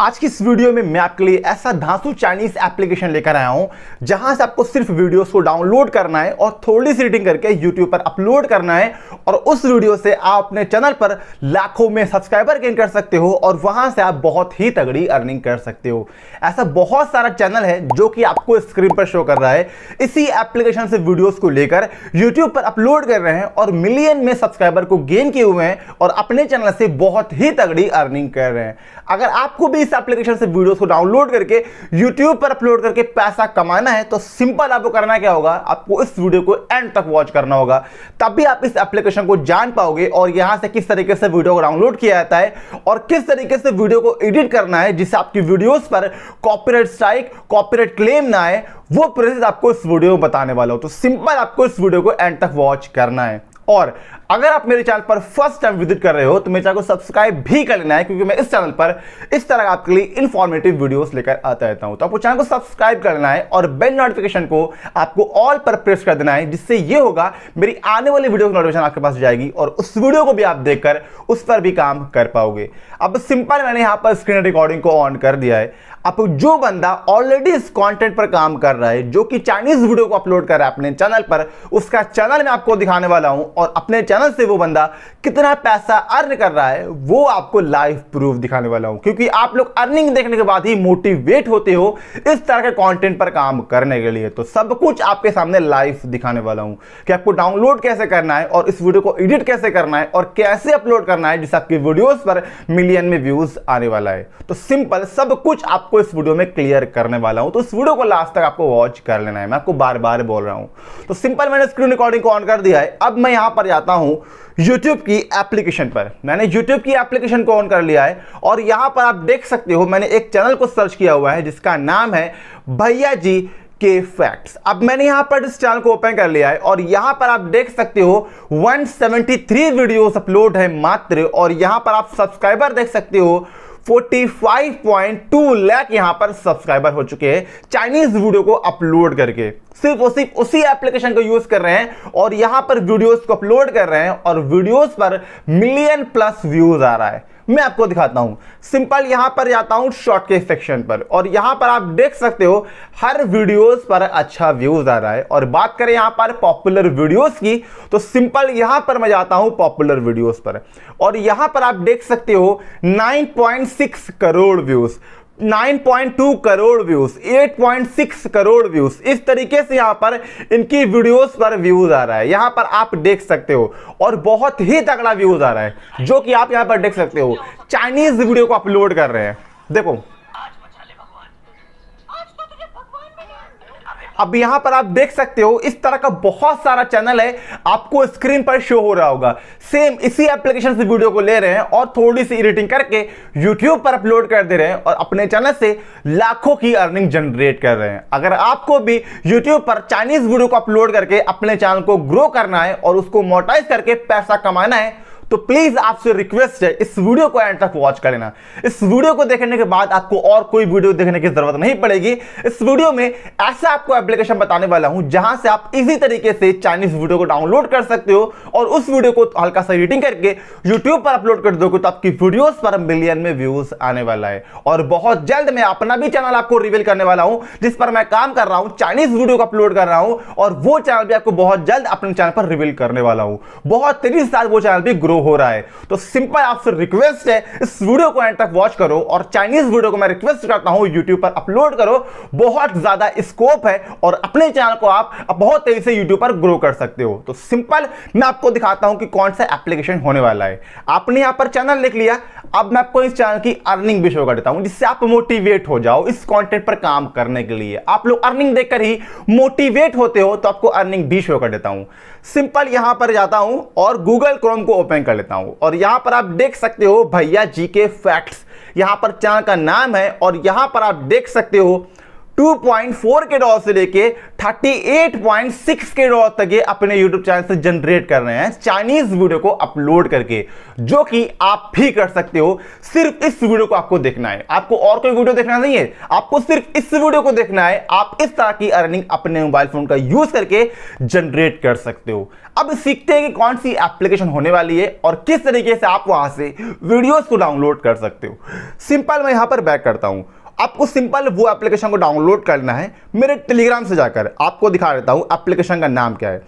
आज की इस वीडियो में मैं आपके लिए ऐसा धांसू चाइनीज एप्लीकेशन लेकर आया हूं जहां से आपको सिर्फ वीडियोस को डाउनलोड करना है और थोड़ी सी रीडिंग करके यूट्यूब पर अपलोड करना है और उस वीडियो से आप अपने चैनल पर लाखों में सब्सक्राइबर गेन कर सकते हो और वहां से आप बहुत ही तगड़ी अर्निंग कर सकते हो ऐसा बहुत सारा चैनल है जो कि आपको स्क्रीन पर शो कर रहा है इसी एप्लीकेशन से वीडियोज को लेकर यूट्यूब पर अपलोड कर रहे हैं और मिलियन में सब्सक्राइबर को गेन किए हुए हैं और अपने चैनल से बहुत ही तगड़ी अर्निंग कर रहे हैं अगर आपको भी इस एप्लीकेशन से वीडियोस को डाउनलोड करके यूट्यूब पर अपलोड करके पैसा कमाना है तो सिंपल आपको करना क्या होगा आपको इस वीडियो को एंड तक वॉच करना होगा तब भी आप इस एप्लीकेशन को जान पाओगे और यहां से किस तरीके से वीडियो को डाउनलोड किया जाता है और किस तरीके से वीडियो को एडिट करना है जिससे आपकी वीडियोस पर कॉपीराइट स्ट्राइक कॉपीराइट क्लेम ना आए वो प्रोसेस आपको इस वीडियो में बताने वाला हो तो सिंपल आपको इस वीडियो को एंड तक वॉच करना है और अगर आप मेरे चैनल पर फर्स्ट टाइम विजिट कर रहे हो तो मेरे चैनल को सब्सक्राइब भी कर लेना है क्योंकि मैं इस चैनल पर इस तरह आपके लिए इन्फॉर्मेटिव वीडियोस लेकर आता रहता हूं तो आपको चैनल को सब्सक्राइब कर लेना है और बेल नोटिफिकेशन को आपको ऑल पर प्रेस कर देना है जिससे ये होगा मेरी आने वाली वीडियो नोटिफिकेशन आपके पास जाएगी और उस वीडियो को भी आप देखकर उस पर भी काम कर पाओगे अब सिंपल मैंने यहाँ पर स्क्रीन रिकॉर्डिंग को ऑन कर दिया है अब जो बंदा ऑलरेडी इस कंटेंट पर काम कर रहा है जो कि चाइनीज वीडियो को अपलोड कर रहा है अपने चैनल पर उसका चैनल मैं आपको दिखाने वाला हूं और अपने चैनल चैनल से वो बंदा कितना पैसा अर्न कर रहा है वो आपको लाइव प्रूफ दिखाने वाला हूं क्योंकि आप लोग अर्निंग देखने के बाद ही मोटिवेट होते हो इस तरह के कंटेंट पर काम करने के लिए तो सब कुछ आपके सामने लाइव दिखाने वाला हूं कि आपको डाउनलोड कैसे करना है और इस वीडियो को एडिट कैसे करना है और कैसे अपलोड करना है जिससे आपकी वीडियोज पर मिलियन में व्यूज आने वाला है तो सिंपल सब कुछ आपको इस वीडियो में क्लियर करने वाला हूँ तो इस वीडियो को लास्ट तक आपको वॉच कर लेना है मैं आपको बार बार बोल रहा हूँ तो सिंपल मैंने स्क्रीन रिकॉर्डिंग को ऑन कर दिया है अब मैं यहां पर जाता हूं हूं YouTube की एप्लीकेशन पर मैंने YouTube की एप्लीकेशन को ऑन कर लिया है और यहां पर आप देख सकते हो मैंने एक चैनल को सर्च किया हुआ है जिसका नाम है भैया जी के फैक्ट्स अब मैंने यहां पर इस चैनल को ओपन कर लिया है और यहां पर आप देख सकते हो 173 वीडियोस अपलोड है मात्र और यहां पर आप सब्सक्राइबर देख सकते हो 45.2 लाख यहां पर सब्सक्राइबर हो चुके हैं चाइनीज वीडियो को अपलोड करके सिर्फ और सिर्फ उसी एप्लीकेशन को यूज कर रहे हैं और यहां पर वीडियोस को अपलोड कर रहे हैं और वीडियोस पर मिलियन प्लस व्यूज आ रहा है मैं आपको दिखाता हूं सिंपल यहां पर जाता हूं शॉर्ट के सेक्शन पर और यहां पर आप देख सकते हो हर वीडियोस पर अच्छा व्यूज आ रहा है और बात करें यहां पर पॉपुलर वीडियोस की तो सिंपल यहां पर मैं जाता हूं पॉपुलर वीडियोस पर और यहां पर आप देख सकते हो 9.6 crore views 9.2 crore views 8.6 crore views इस तरीके से यहां पर इनकी वीडियोस पर व्यूज आ रहा है यहां पर आप देख सकते हो और बहुत ही तगड़ा व्यूज आ रहा है हाँ जो कि आप यहां पर देख सकते हो चाइनीज वीडियो को अपलोड कर रहे हैं देखो अब यहां पर आप देख सकते हो इस तरह का बहुत सारा चैनल है आपको स्क्रीन पर शो हो रहा होगा सेम इसी एप्लीकेशन से वीडियो को ले रहे हैं और थोड़ी सी एडिटिंग करके यूट्यूब पर अपलोड कर दे रहे हैं और अपने चैनल से लाखों की अर्निंग जनरेट कर रहे हैं अगर आपको भी यूट्यूब पर चाइनीज वीडियो को अपलोड करके अपने चैनल को ग्रो करना है और उसको मोटाइज करके पैसा कमाना है तो प्लीज आपसे रिक्वेस्ट है इस वीडियो को एंड तक वॉच कर लेना इस वीडियो को देखने के बाद आपको और कोई वीडियो देखने की जरूरत नहीं पड़ेगी इस वीडियो में ऐसा आपको एप्लीकेशन बताने वाला हूं जहां से आप इजी तरीके से चाइनीज वीडियो को डाउनलोड कर सकते हो और उस वीडियो को हल्का सा एडिटिंग करके यूट्यूब पर अपलोड कर दोगे तो आपकी वीडियोज पर मिलियन में व्यूज आने वाला है और बहुत जल्द मैं अपना भी चैनल आपको रिवील करने वाला हूं जिस पर मैं काम कर रहा हूं चाइनीज वीडियो को अपलोड कर रहा हूं और वो चैनल भी आपको बहुत जल्द अपने चैनल पर रिवील करने वाला हूं बहुत तेजी से वो चैनल भी ग्रो हो रहा है तो सिंपल आपसे रिक्वेस्ट है इस वीडियो को एंड तक वॉच करो और चाइनीज वीडियो को मैं रिक्वेस्ट करता हूं यूट्यूब पर अपलोड करो बहुत ज्यादा स्कोप है और अपने चैनल को आप बहुत तेजी से यूट्यूब पर ग्रो कर सकते हो तो सिंपल मैं आपको दिखाता हूं कि कौन सा एप्लीकेशन होने वाला है आपने यहां पर चैनल लिख लिया अब मैं आपको इस चैनल की अर्निंग भी शो कर देता हूं जिससे आप मोटिवेट हो जाओ इस कंटेंट पर काम करने के लिए आप लोग अर्निंग देखकर ही मोटिवेट होते हो तो आपको अर्निंग भी शो कर देता हूं सिंपल यहां पर जाता हूं और गूगल क्रोम को ओपन कर लेता हूं और यहां पर आप देख सकते हो भैया जी के फैक्ट्स यहां पर चैनल का नाम है और यहां पर आप देख सकते हो 2.4 के डॉलर से लेके 38.6 के डॉलर तक ये अपने यूट्यूब चैनल से जनरेट कर रहे हैं चाइनीज वीडियो को अपलोड करके जो कि आप भी कर सकते हो सिर्फ इस वीडियो को आपको देखना है आपको और कोई वीडियो देखना नहीं है आपको सिर्फ इस वीडियो को देखना है आप इस तरह की अर्निंग अपने मोबाइल फोन का यूज करके जनरेट कर सकते हो अब सीखते हैं कि कौन सी एप्लीकेशन होने वाली है और किस तरीके से आप वहां से वीडियोस को डाउनलोड कर सकते हो सिंपल मैं यहां पर बैक करता हूं आपको सिंपल वो एप्लीकेशन को डाउनलोड करना है मेरे टेलीग्राम से जाकर आपको दिखा देता हूं एप्लीकेशन का नाम क्या है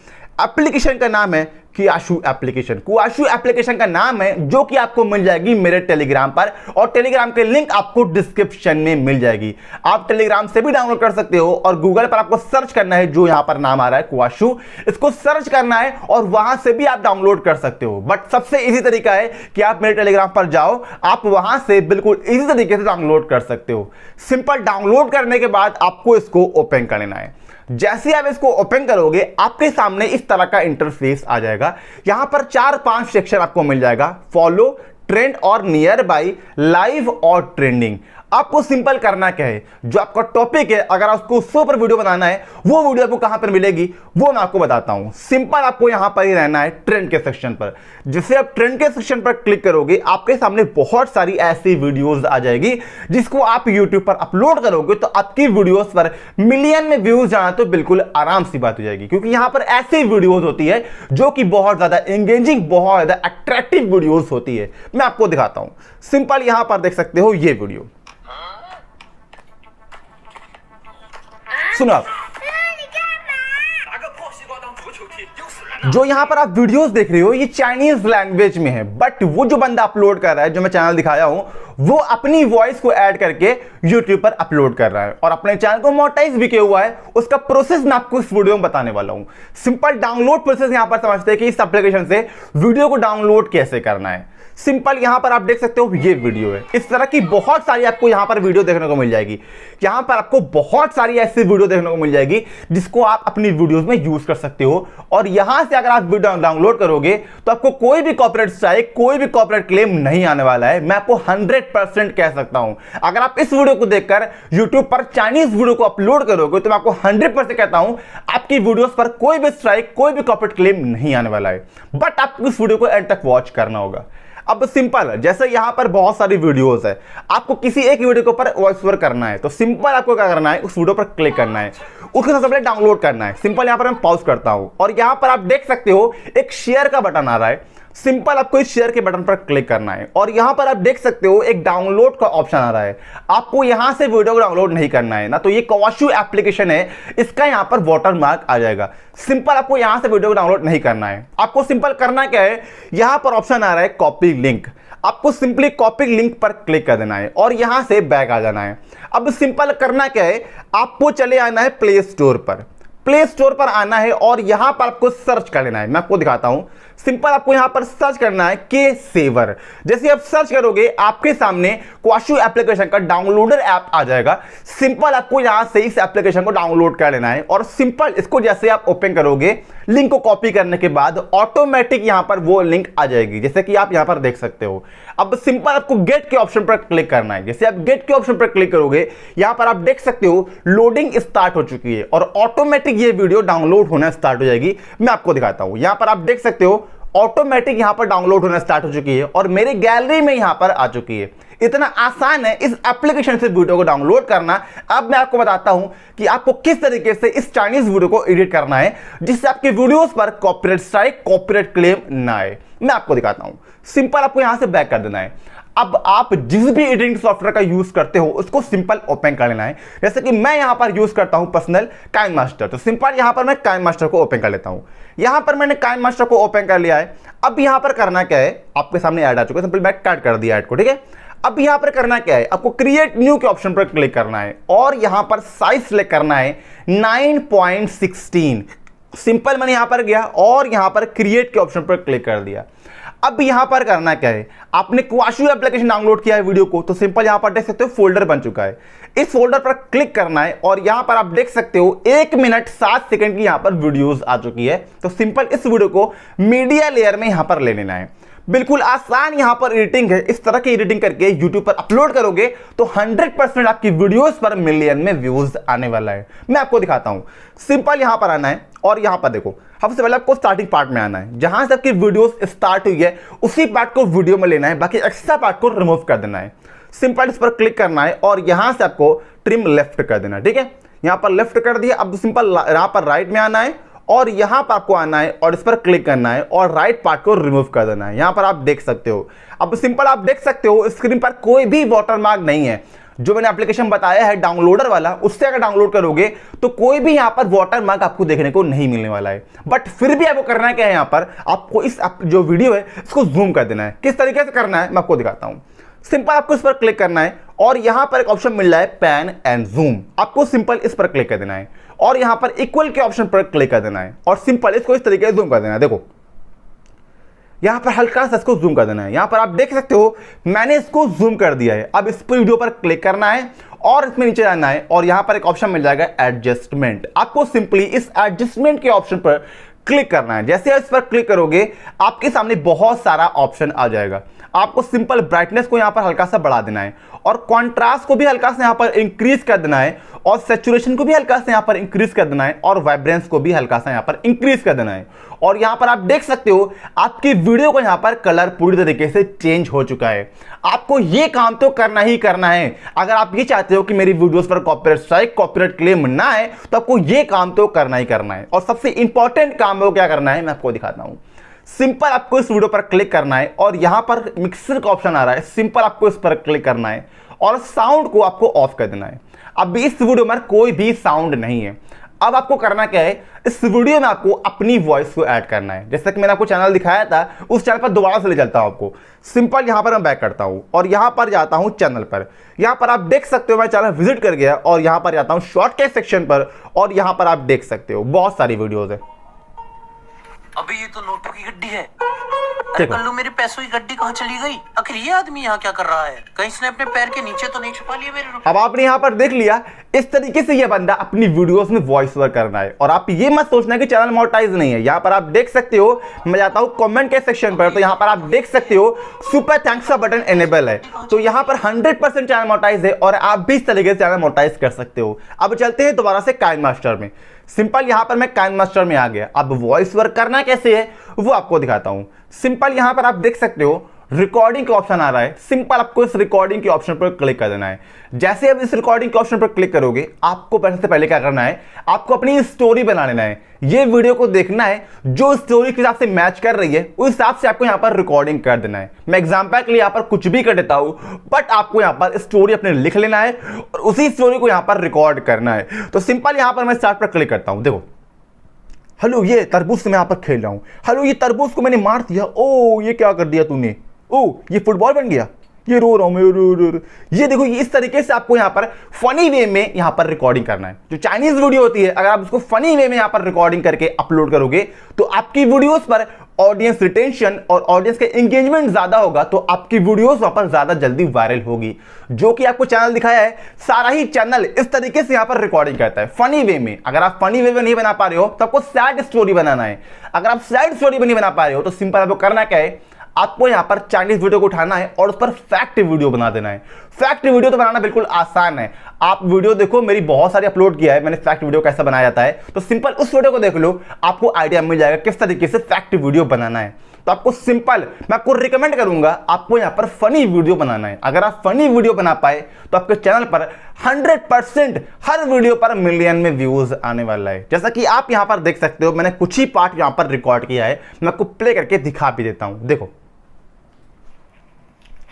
एप्लीकेशन का नाम है क्याशू एप्लीकेशन कुआशू एप्लीकेशन का नाम है जो कि आपको मिल जाएगी मेरे टेलीग्राम पर और टेलीग्राम के लिंक आपको डिस्क्रिप्शन में मिल जाएगी आप टेलीग्राम से भी डाउनलोड कर सकते हो और गूगल पर आपको सर्च करना है जो यहां पर नाम आ रहा है कुआशु इसको सर्च करना है और वहां से भी आप डाउनलोड कर सकते हो बट सबसे ईजी तरीका है कि आप मेरे टेलीग्राम पर जाओ आप वहां से बिल्कुल ईजी तरीके से डाउनलोड कर सकते हो सिंपल डाउनलोड करने के बाद आपको इसको ओपन कर लेना है जैसे आप इसको ओपन करोगे आपके सामने इस तरह का इंटरफेस आ जाएगा यहां पर चार पांच सेक्शन आपको मिल जाएगा फॉलो ट्रेंड और नियर बाई लाइव और ट्रेंडिंग आपको सिंपल करना क्या है जो आपका टॉपिक है अगर आपको उसके वीडियो बनाना है वो वीडियो आपको कहां पर मिलेगी वो मैं आपको बताता हूं सिंपल आपको यहां पर ही रहना है ट्रेंड के सेक्शन पर जैसे आप ट्रेंड के सेक्शन पर क्लिक करोगे आपके सामने बहुत सारी ऐसी वीडियोस आ जाएगी जिसको आप यूट्यूब पर अपलोड करोगे तो आपकी वीडियोज पर मिलियन में व्यूज जाना तो बिल्कुल आराम सी बात हो जाएगी क्योंकि यहां पर ऐसी वीडियोज होती है जो कि बहुत ज्यादा एंगेजिंग बहुत ज्यादा अट्रैक्टिव वीडियोज होती है मैं आपको दिखाता हूं सिंपल यहां पर देख सकते हो ये वीडियो सुनो आप जो यहाँ पर आप वीडियोस देख रहे हो ये चाइनीज लैंग्वेज में है बट वो जो बंदा अपलोड कर रहा है जो मैं चैनल दिखाया हूं वो अपनी वॉइस को ऐड करके यूट्यूब पर अपलोड कर रहा है और अपने चैनल को मोटाइज भी किया हुआ है उसका प्रोसेस मैं आपको इस वीडियो में बताने वाला हूं सिंपल डाउनलोड प्रोसेस यहां पर समझते हैं कि इस एप्लीकेशन से वीडियो को डाउनलोड कैसे करना है सिंपल यहां पर आप देख सकते हो ये वीडियो है इस तरह की बहुत सारी आपको यहां पर वीडियो देखने को मिल जाएगी यहां पर आपको बहुत सारी ऐसी वीडियो देखने को मिल जाएगी जिसको आप अपनी वीडियोस में यूज कर सकते हो और यहां से अगर आप वीडियो डाउनलोड करोगे तो आपको कोई भी कॉपरेट स्ट्राइक कोई भी कॉपरेट क्लेम नहीं आने वाला है मैं आपको हंड्रेड कह सकता हूं अगर आप इस वीडियो को देखकर यूट्यूब पर चाइनीज वीडियो को अपलोड करोगे तो मैं आपको हंड्रेड कहता हूं आपकी वीडियोज पर कोई भी स्ट्राइक कोई भी कॉपरेट क्लेम नहीं आने वाला है बट आपको इस वीडियो को एंड तक वॉच करना होगा अब सिंपल जैसे यहां पर बहुत सारी वीडियोस है आपको किसी एक वीडियो के ऊपर वॉइस ओवर करना है तो सिंपल आपको क्या करना है उस वीडियो पर क्लिक करना है हाँ। उसके साथ पहले डाउनलोड करना है सिंपल यहां पर मैं पॉज करता हूं और यहां पर आप देख सकते हो एक शेयर का बटन आ रहा है सिंपल आपको इस शेयर के बटन पर क्लिक करना है और यहां पर आप देख सकते हो एक डाउनलोड का ऑप्शन आ रहा है आपको यहां से वीडियो को डाउनलोड नहीं करना है ना तो ये कॉशु एप्लीकेशन है इसका यहां पर वाटर मार्क आ जाएगा सिंपल आपको यहां से वीडियो को डाउनलोड नहीं करना है आपको सिंपल करना क्या है यहां पर ऑप्शन आ रहा है कॉपी लिंक आपको सिंपली कॉपी लिंक पर क्लिक कर देना है और यहां से बैक आ जाना है अब सिंपल करना क्या है आपको चले आना है प्ले स्टोर पर प्ले स्टोर पर आना है और यहां पर आपको सर्च कर लेना है मैं आपको दिखाता हूं सिंपल आपको यहां पर सर्च करना है के सेवर जैसे आप सर्च करोगे आपके सामने क्वाशू एप्लीकेशन का डाउनलोडर ऐप आ जाएगा सिंपल आपको यहां से इस एप्लीकेशन को डाउनलोड कर लेना है और सिंपल इसको जैसे आप ओपन करोगे लिंक को कॉपी करने के बाद ऑटोमेटिक यहां पर वो लिंक आ जाएगी जैसे कि आप यहां पर देख सकते हो अब सिंपल आपको गेट के ऑप्शन पर क्लिक करना है जैसे आप गेट के ऑप्शन पर क्लिक करोगे यहां पर आप देख सकते हो लोडिंग स्टार्ट हो चुकी है और ऑटोमेटिक ये वीडियो डाउनलोड होना स्टार्ट हो जाएगी मैं आपको दिखाता हूं यहां पर आप देख सकते हो ऑटोमेटिक यहां पर डाउनलोड होना स्टार्ट हो चुकी है और मेरी गैलरी में यहां पर आ चुकी है इतना आसान है इस एप्लीकेशन से वीडियो को डाउनलोड करना अब मैं आपको बताता हूं कि आपको किस तरीके से इस चाइनीज वीडियो को एडिट करना है जिससे आपके वीडियोस पर कॉपीराइट स्ट्राइक कॉपीराइट क्लेम ना आए मैं आपको दिखाता हूं सिंपल आपको यहां से बैक कर देना है अब आप जिस भी एडिटिंग सॉफ्टवेयर का यूज़ करते हो उसको सिंपल ओपन कर लेना है जैसे कि मैं यहां पर यूज़ करता हूं पर्सनल काइन मास्टर तो सिंपल यहां पर मैं काइन मास्टर को ओपन कर लेता हूं यहां पर मैंने काइन मास्टर को ओपन कर लिया है अब यहां पर करना क्या है आपके सामने ऐड आ चुका है सिंपल मैं कट कर दिया ऐड को ठीक है अब यहां पर करना क्या है आपको क्रिएट न्यू के ऑप्शन पर क्लिक करना है और यहां पर साइज सिलेक्ट करना है नाइन सिंपल मैंने यहां पर गया और यहां पर क्रिएट के ऑप्शन पर क्लिक कर दिया अब यहां पर करना क्या है आपने क्वाशू एप्लीकेशन डाउनलोड किया है वीडियो को तो सिंपल यहां पर देख सकते हो फोल्डर बन चुका है इस फोल्डर पर क्लिक करना है और यहां पर आप देख सकते हो एक मिनट सात सेकंड की यहां पर वीडियोस आ चुकी है तो सिंपल इस वीडियो को मीडिया लेयर में यहां पर ले लेना है बिल्कुल आसान यहां पर एडिटिंग है इस तरह की एडिटिंग करके यूट्यूब पर अपलोड करोगे तो 100 परसेंट आपकी वीडियोस पर मिलियन में व्यूज आने वाला है मैं आपको दिखाता हूं सिंपल यहां पर आना है और यहां पर देखो सबसे पहले आपको स्टार्टिंग पार्ट में आना है जहां से आपकी वीडियोस स्टार्ट हुई है उसी पार्ट को वीडियो में लेना है बाकी एक्स्ट्रा पार्ट को रिमूव कर देना है सिंपल इस पर क्लिक करना है और यहां से आपको ट्रिम लेफ्ट कर देना है ठीक है यहां पर लेफ्ट कर दिया अब सिंपल यहां पर राइट में आना है और यहां पर आपको आना है और इस पर क्लिक करना है और राइट पार्ट को रिमूव कर देना है यहां पर आप देख सकते हो अब सिंपल आप देख सकते हो स्क्रीन पर कोई भी वाटरमार्क नहीं है जो मैंने एप्लीकेशन बताया है डाउनलोडर वाला उससे अगर डाउनलोड करोगे तो कोई भी यहां पर वाटर मार्क आपको देखने को नहीं मिलने वाला है बट फिर भी आपको करना क्या है यहां पर आपको इस आप, जो वीडियो है इसको जूम कर देना है किस तरीके से करना है मैं आपको दिखाता हूं सिंपल आपको इस पर क्लिक करना है और यहां पर एक ऑप्शन मिल रहा है पैन एंड जूम आपको सिंपल इस पर क्लिक कर देना है और यहां पर इक्वल के ऑप्शन पर क्लिक कर देना है और सिंपल इसको इस तरीके से जूम कर देना है देखो यहां पर हल्का सा इसको जूम कर देना है यहां पर आप देख सकते हो मैंने इसको जूम कर दिया है अब इस पर वीडियो पर क्लिक करना है और इसमें नीचे जाना है और यहां पर एक ऑप्शन मिल जाएगा एडजस्टमेंट आपको सिंपली इस एडजस्टमेंट के ऑप्शन पर क्लिक करना है जैसे इस पर क्लिक करोगे आपके सामने बहुत सारा ऑप्शन आ जाएगा आपको सिंपल ब्राइटनेस को यहां पर हल्का सा बढ़ा देना है और कॉन्ट्रास्ट को भी हल्का सा यहां पर इंक्रीज कर देना है और सेचुरेशन को भी हल्का सा यहां पर इंक्रीज कर देना है और वाइब्रेंस को भी हल्का सा यहां पर इंक्रीज कर देना है और यहां पर आप देख सकते हो आपकी वीडियो का यहां पर कलर पूरी तरीके से चेंज हो चुका है आपको यह काम तो करना ही करना है अगर आप ये चाहते हो कि मेरी वीडियोस पर कॉपरेट स्ट्राइक कॉपरेट क्लेम ना आए तो आपको यह काम तो करना ही करना है और सबसे इंपॉर्टेंट काम काम है वो क्या करना है मैं आपको दिखाता हूँ सिंपल आपको इस वीडियो पर क्लिक करना है और यहाँ पर मिक्सर का ऑप्शन आ रहा है सिंपल आपको इस पर क्लिक करना है और साउंड को आपको ऑफ कर देना है अब इस वीडियो में कोई भी साउंड नहीं है अब आपको करना क्या है इस वीडियो में आपको अपनी वॉइस को ऐड करना है जैसा कि मैंने आपको चैनल दिखाया था उस चैनल पर दोबारा से ले चलता हूं आपको सिंपल यहां पर मैं बैक करता हूं और यहां पर जाता हूं चैनल पर यहां पर आप देख सकते हो मैं चैनल विजिट कर गया और यहां पर जाता हूँ शॉर्टकट सेक्शन पर और यहां पर आप देख सकते हो बहुत सारी वीडियोज़ है अबे ये तो नोटों की गड्डी है अरे कल्लू मेरे पैसों की गड्डी कहाँ चली गई आखिर ये आदमी यहाँ क्या कर रहा है कहीं इसने अपने पैर के नीचे तो नहीं छुपा लिया मेरे अब आपने यहाँ पर देख लिया इस तरीके से ये बंदा अपनी वीडियोस में वॉइस ओवर करना है और आप ये मत सोचना कि चैनल मोटाइज नहीं है यहाँ पर आप देख सकते हो मैं जाता हूँ कमेंट के सेक्शन पर तो यहाँ पर आप देख सकते हो सुपर थैंक्स का बटन एनेबल है तो यहाँ पर 100% परसेंट चैनल मोटाइज है और आप भी इस तरीके से चैनल मोटाइज कर सकते हो अब चलते हैं दोबारा से काइन मास्टर में सिंपल यहां पर मैं कैन मास्टर में आ गया अब वॉइस वर्क करना कैसे है वो आपको दिखाता हूं सिंपल यहां पर आप देख सकते हो रिकॉर्डिंग का ऑप्शन आ रहा है सिंपल आपको इस रिकॉर्डिंग के ऑप्शन पर क्लिक कर देना है जैसे आप इस रिकॉर्डिंग के ऑप्शन पर क्लिक करोगे आपको सबसे पहले क्या करना है आपको अपनी स्टोरी बना लेना है ये वीडियो को देखना है जो स्टोरी के हिसाब से मैच कर रही है उस हिसाब से आपको यहाँ पर रिकॉर्डिंग कर देना है मैं एग्जाम्पल के लिए यहाँ पर कुछ भी कर देता हूँ बट आपको यहाँ पर स्टोरी अपने लिख लेना है और उसी स्टोरी को यहाँ पर रिकॉर्ड करना है तो सिंपल यहाँ पर मैं स्टार्ट पर क्लिक करता हूँ देखो हेलो ये तरबूज से मैं यहाँ पर खेल रहा हूँ हेलो ये तरबूज को मैंने मार दिया ओ oh, ये क्या कर दिया तूने ओ ये फुटबॉल बन गया ये रो रहा हूं रो रो रो ये देखो ये इस तरीके से आपको यहां पर फनी वे में यहां पर रिकॉर्डिंग करना है जो चाइनीज वीडियो होती है अगर आप उसको फनी वे में यहां पर रिकॉर्डिंग करके अपलोड करोगे तो आपकी वीडियोस पर ऑडियंस रिटेंशन और ऑडियंस का एंगेजमेंट ज्यादा होगा तो आपकी वीडियोस वहां पर ज्यादा जल्दी वायरल होगी जो कि आपको चैनल दिखाया है सारा ही चैनल इस तरीके से यहां पर रिकॉर्डिंग करता है फनी वे में अगर आप फनी वे में नहीं बना पा रहे हो तो आपको सैड स्टोरी बनाना है अगर आप सैड स्टोरी में नहीं बना पा रहे हो तो सिंपल आपको करना क्या है आपको यहां पर चाइनीज वीडियो को उठाना है और उस पर फैक्ट वीडियो बना देना है फैक्ट वीडियो तो बनाना बिल्कुल आसान है आप वीडियो देखो मेरी बहुत सारी अपलोड किया है मैंने फैक्ट वीडियो कैसा बनाया जाता है तो सिंपल उस वीडियो को देख लो आपको आइडिया मिल जाएगा किस तरीके से फैक्ट वीडियो बनाना है तो आपको सिंपल मैं आपको रिकमेंड करूंगा आपको यहां पर फनी वीडियो बनाना है अगर आप फनी वीडियो बना पाए तो आपके चैनल पर 100 परसेंट हर वीडियो पर मिलियन में व्यूज आने वाला है जैसा कि आप यहां पर देख सकते हो मैंने कुछ ही पार्ट यहां पर रिकॉर्ड किया है मैं आपको प्ले करके दिखा भी देता हूं देखो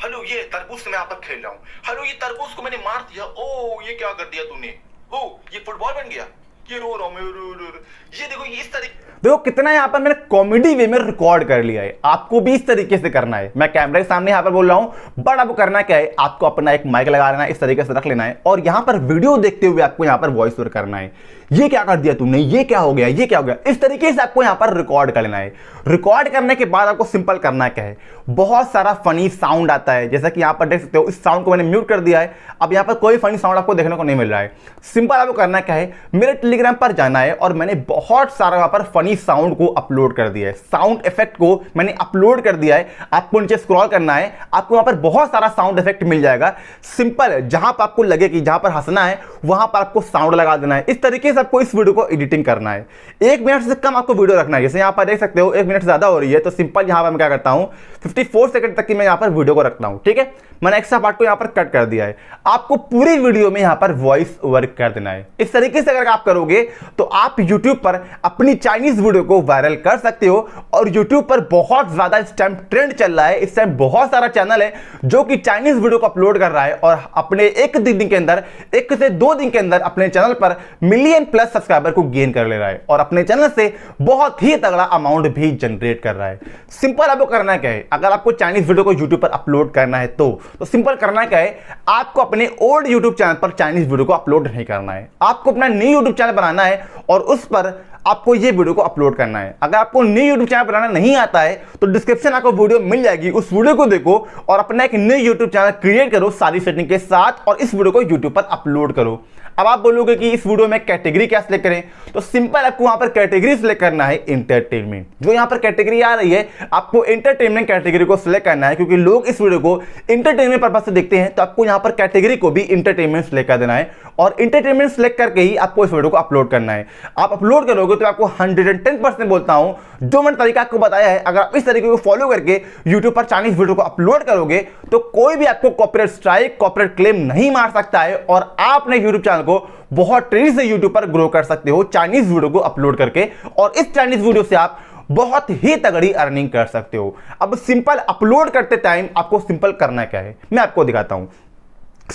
हेलो ये तरबूज से तो मैं आप खेल रहा हूँ हेलो ये तरबूज को मैंने मार दिया ओ ये क्या कर दिया तूने ओ ये फुटबॉल बन गया ये रो रहा हूं रो रो रो। ये देखो ये इस तरीके देखो कितना यहाँ पर मैंने कॉमेडी वे में रिकॉर्ड कर लिया है आपको भी इस तरीके से करना है मैं कैमरे के सामने यहाँ पर बोल रहा हूँ बट आपको करना क्या है आपको अपना एक माइक लगा लेना है इस तरीके से रख लेना है और यहाँ पर वीडियो देखते हुए आपको यहाँ पर वॉइस ओवर करना है ये क्या कर दिया तुमने ये क्या हो गया ये क्या हो गया इस तरीके से आपको यहां पर रिकॉर्ड कर लेना है रिकॉर्ड करने के बाद आपको सिंपल करना क्या है बहुत सारा फनी साउंड आता है जैसा कि यहां पर देख सकते हो इस साउंड को मैंने म्यूट कर दिया है अब यहां पर कोई फनी साउंड आपको देखने को नहीं मिल रहा है सिंपल आपको करना क्या है मेरे टेलीग्राम पर जाना है और मैंने बहुत सारा वहां पर फनी साउंड को अपलोड कर दिया है साउंड इफेक्ट को मैंने अपलोड कर दिया है आपको नीचे स्क्रॉल करना है आपको वहां पर बहुत सारा साउंड इफेक्ट मिल जाएगा सिंपल जहां पर आपको लगे कि जहां पर हंसना है वहां पर आपको साउंड लगा देना है इस तरीके से मिनट आपको इस वीडियो को एडिटिंग करना है एक मिनट से कम आपको वीडियो रखना है जैसे यहाँ पर देख सकते हो एक मिनट ज़्यादा हो रही है तो सिंपल यहाँ पर मैं क्या करता हूँ 54 सेकंड तक की मैं यहाँ पर वीडियो को रखता हूँ ठीक है मैंने एक्स्ट्रा पार्ट को यहाँ पर कट कर दिया है आपको पूरी वीडियो में यहाँ पर वॉइस ओवर कर देना है इस तरीके से अगर आप करोगे तो आप यूट्यूब पर अपनी चाइनीज वीडियो को वायरल कर सकते हो और यूट्यूब पर बहुत ज़्यादा इस टाइम ट्रेंड चल रहा है इस टाइम बहुत सारा चैनल है जो कि चाइनीज वीडियो को अपलोड कर रहा है और अपने एक दिन के अंदर एक से दो दिन के अंदर अपने चैनल पर मिलियन प्लस सब्सक्राइबर को गेन कर ले रहा है और अपने चैनल से बहुत ही तगड़ा अमाउंट भी जनरेट कर रहा है सिंपल आपको करना क्या है अगर आपको चाइनीज वीडियो को यूट्यूब पर अपलोड करना है तो तो सिंपल करना क्या है आपको अपने ओल्ड यूट्यूब चैनल पर चाइनीज वीडियो को अपलोड नहीं करना है आपको अपना न्यू यूट्यूब चैनल बनाना है और उस पर आपको ये वीडियो को अपलोड करना है अगर आपको न्यू यूट्यूब चैनल बनाना नहीं आता है तो डिस्क्रिप्शन आपको वीडियो मिल जाएगी उस वीडियो को देखो और अपना एक न्यू यूट्यूब चैनल क्रिएट करो सारी सेटिंग के साथ और इस वीडियो को यूट्यूब पर अपलोड करो अब आप बोलोगे कि इस वीडियो में कैटेगरी क्या सिलेक्ट करें तो सिंपल आपको वहां पर कैटेगरी सिलेक्ट करना है इंटरटेनमेंट जो यहां पर कैटेगरी आ रही है आपको इंटरटेनमेंट कैटेगरी को सिलेक्ट करना है क्योंकि लोग इस वीडियो को इंटरटेनमेंट पर्पज से देखते हैं तो आपको यहां पर कैटेगरी को भी इंटरटेनमेंट सिलेक्ट कर देना है और इंटरटेनमेंट सिलेक्ट करके ही आपको इस वीडियो को अपलोड करना है आप अपलोड करोगे तो आपको हंड्रेड बोलता हूं जो मैंने तरीका आपको बताया है अगर आप इस तरीके को फॉलो करके यूट्यूब पर चाइनीज वीडियो को अपलोड करोगे तो कोई भी आपको कॉपरेट स्ट्राइक कॉपरेट क्लेम नहीं मार सकता है और आपने यूट्यूब चैनल को बहुत तेजी से यूट्यूब पर ग्रो कर सकते हो चाइनीज वीडियो को अपलोड करके और इस चाइनीज वीडियो से आप बहुत ही तगड़ी अर्निंग कर सकते हो अब सिंपल अपलोड करते टाइम आपको सिंपल करना क्या है मैं आपको दिखाता हूं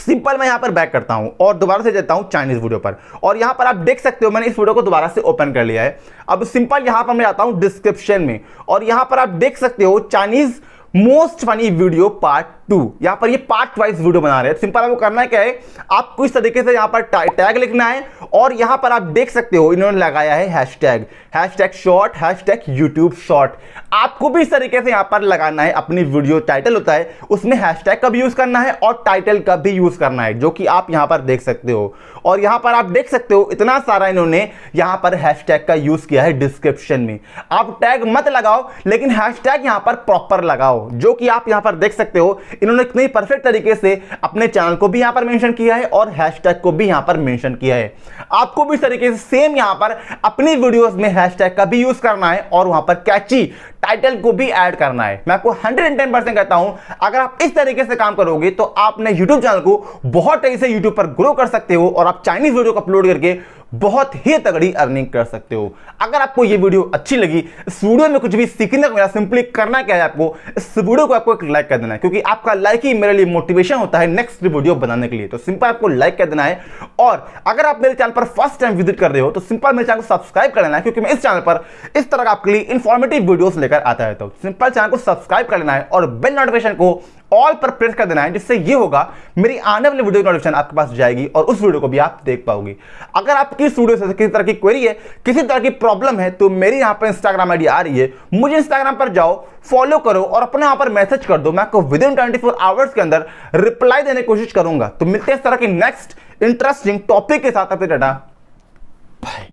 सिंपल मैं यहां पर बैक करता हूं और दोबारा से जाता हूं चाइनीज़ वीडियो पर और यहां पर आप देख सकते हो मैंने इस वीडियो को दोबारा से ओपन कर लिया है अब सिंपल यहां पर मैं आता हूं डिस्क्रिप्शन में और यहां पर आप देख सकते हो Chinese most funny video part two यहां पर ये पार्ट वाइज वीडियो बना रहे हैं सिंपल आपको करना है क्या है आपको इस तरीके से यहां पर टैग लिखना है और यहां पर आप देख सकते हो इन्होंने लगाया है hashtag hashtag short hashtag YouTube short आपको भी इस तरीके से यहाँ पर लगाना है अपनी वीडियो टाइटल होता है उसमें हैश टैग का भी यूज़ करना है और टाइटल का भी यूज़ करना है जो कि आप यहाँ पर देख सकते हो और यहाँ पर आप देख सकते हो इतना सारा इन्होंने यहाँ पर हैश टैग का यूज़ किया है डिस्क्रिप्शन में आप टैग मत लगाओ लेकिन हैश टैग यहाँ पर प्रॉपर लगाओ जो कि आप यहाँ पर देख सकते हो इन्होंने इतनी परफेक्ट तरीके से अपने चैनल को भी यहाँ पर मैंशन किया है और हैश को भी यहाँ पर मैंशन किया है आपको भी इस तरीके से सेम यहाँ पर अपनी वीडियोज में हैशटैग का भी यूज करना है और वहां पर कैची टाइटल को भी ऐड करना है मैं आपको 110 परसेंट कहता हूं अगर आप इस तरीके से काम करोगे तो आप अपने यूट्यूब चैनल को बहुत तेजी से यूट्यूब पर ग्रो कर सकते हो और आप चाइनीज वीडियो को अपलोड करके बहुत ही तगड़ी अर्निंग कर सकते हो अगर आपको ये वीडियो अच्छी लगी इस वीडियो में कुछ भी सीखने को मिला सिंपली करना क्या है आपको इस वीडियो को आपको एक लाइक कर देना है क्योंकि आपका लाइक ही मेरे लिए मोटिवेशन होता है नेक्स्ट वीडियो बनाने के लिए तो सिंपल आपको लाइक कर देना है और अगर आप मेरे चैनल पर फर्स्ट टाइम विजिट कर रहे हो तो सिंपल मेरे चैनल को सब्सक्राइब कर लेना है क्योंकि मैं इस चैनल पर इस तरह आपके लिए इन्फॉर्मेटिव वीडियोस लेकर लेकर आता है तो सिंपल चैनल को सब्सक्राइब कर लेना है और बेल नोटिफिकेशन को ऑल पर प्रेस कर देना है जिससे ये होगा मेरी आने वाली वीडियो नोटिफिकेशन आपके पास जाएगी और उस वीडियो को भी आप देख पाओगे अगर आपकी स्टूडियो से किसी तरह की क्वेरी है किसी तरह की प्रॉब्लम है तो मेरी यहाँ पर इंस्टाग्राम आई आ रही है मुझे इंस्टाग्राम पर जाओ फॉलो करो और अपने यहाँ पर मैसेज कर दो मैं आपको विद इन ट्वेंटी आवर्स के अंदर रिप्लाई देने की कोशिश करूंगा तो मिलते हैं इस तरह की नेक्स्ट इंटरेस्टिंग टॉपिक के साथ आपके डाटा